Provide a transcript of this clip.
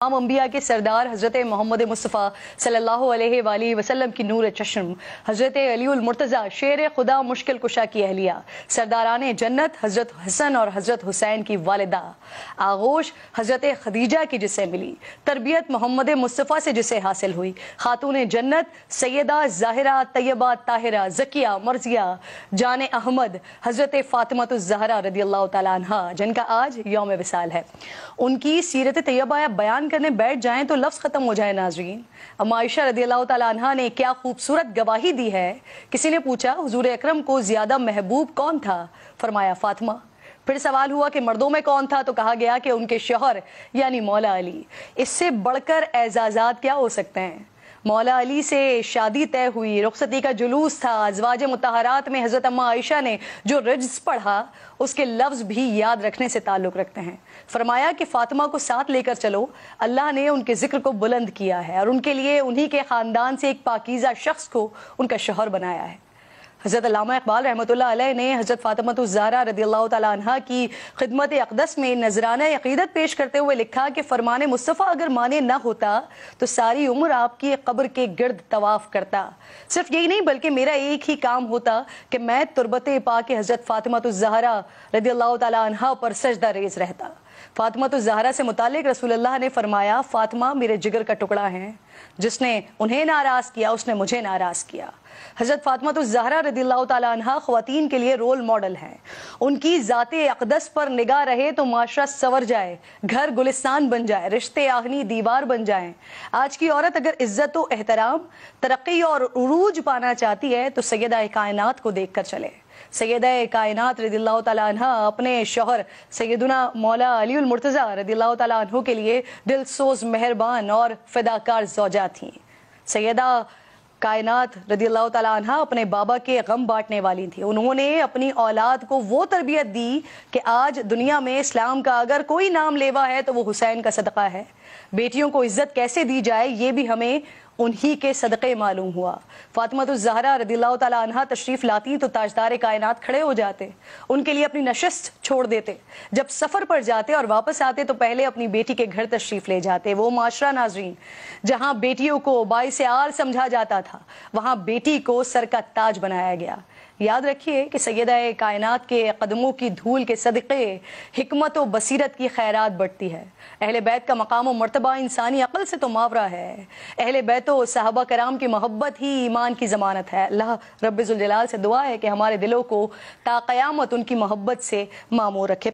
तमाम अम्बिया के सरदार हज़रत मोहम्मद मुस्तफ़ा सल्लल्लाहु अलैहि वसल्लम की नूर चश्म हज़रत अलीमरतज़ा शेर खुदा मुश्किल कुशा की अहलिया सरदारान जन्नत हज़रत हसन और हज़रत हुसैन की वालदा आगोश हज़रत खदीजा की जिसे मिली तरबियत मोहम्मद मुस्तफ़ा से जिसे हासिल हुई खातून जन्नत सैदा ज़ाहिरा तयबा ताहिरा जकिया मर्जिया जान अहमद हज़रत फ़ातमत जहरा रदी अल्लाह तन जिनका आज योम विसाल है उनकी सीरत तयबा बयान करने बैठ जाएं तो लफ्ज़ ख़त्म हो जाए नाजरीन अमायशा रदी अल्लाह ने क्या खूबसूरत गवाही दी है किसी ने पूछा हजूर अक्रम को ज़्यादा महबूब कौन था फरमाया फातिमा फिर सवाल हुआ कि मर्दों में कौन था तो कहा गया कि उनके शोहर यानी मौला अली इससे बढ़कर एजाजात क्या हो सकते हैं मौला अली से शादी तय हुई रुखसती का जुलूस था अजवाज मतहारात में हज़रत अम्मा आयशा ने जो रिज्स पढ़ा उसके लफ्ज़ भी याद रखने से ताल्लुक़ रखते हैं फरमाया कि फ़ातिमा को साथ लेकर चलो अल्लाह ने उनके ज़िक्र को बुलंद किया है और उनके लिए उन्हीं के ख़ानदान से एक पाकिज़ा शख्स को उनका शोहर बनाया है हज़रत अलामा इकबाल रहमत ने हज़रत ज़ारा रदी अल्लाह की खिदमत अकदस में नजराना अक़ीदत पेश करते हुए लिखा कि फ़रमान मुस्तफ़ा अगर माने न होता तो सारी उम्र आपकी कब्र के गर्द तवाफ़ करता सिर्फ यही नहीं बल्कि मेरा एक ही काम होता कि मैं तुरबत पा के हज़रत जहरा रदी अल्लाह तह पर सजदा रेज रहता फातिमा तो जहरा से मुतालिक रसूल अल्लाह ने फरमाया फातिमा मेरे जिगर का टुकड़ा है जिसने उन्हें नाराज़ किया उसने मुझे नाराज़ किया हज़रत फातिमा तो जहरा रदील्ला तह ख़वान के लिए रोल मॉडल हैं उनकी ज़ात अकदस पर निगाह रहे तो माशरा सवर जाए घर गुलिस्तान बन जाए रिश्ते आहनी दीवार बन जाए आज की औरत अगर इज्जत व एहतराम तरक्की और अरूज पाना चाहती है तो सैदा कायनात को देख कर चले सैद कायनत रदील्ला तह अपने शोहर सैदुना मौला अली मुर्तज़ा रदील्ला तह के लिए दिलसोज मेहरबान और फिदाकार जौजा थी सैदा कायनात रदी अल्लाह तह अपने बाबा के गम बांटने वाली थी उन्होंने अपनी औलाद को वो तरबियत दी कि आज दुनिया में इस्लाम का अगर कोई नाम लेवा है तो वो हुसैन का सदका है बेटियों को इज्जत कैसे दी जाए ये भी हमें उन्हीं के सदक़े मालूम हुआ फातिमा तो जहरा रदील्ला तह तशरीफ़ लाती तो ताजदार कायनात खड़े हो जाते उनके लिए अपनी नशस्त छोड़ देते जब सफ़र पर जाते और वापस आते तो पहले अपनी बेटी के घर तशरीफ़ ले जाते वो माशरा नाजरीन जहाँ बेटियों को बाई से आर समझा जाता था वहाँ बेटी को सर का ताज बनाया गया याद रखिए कि सैदा कायनात के कदमों की धूल के सदक़े हमत व बसरत की खैरत बढ़ती है अहल बैत का मकाम व मरतबा इंसानी अकल से तो मावरा है अहल बैत व साहबा कराम की मोहब्बत ही ईमान की ज़मानत है अल्लाह रबीजुलजलाल से दुआ है कि हमारे दिलों को ताक़यामत उनकी मोहब्बत से मामो रखे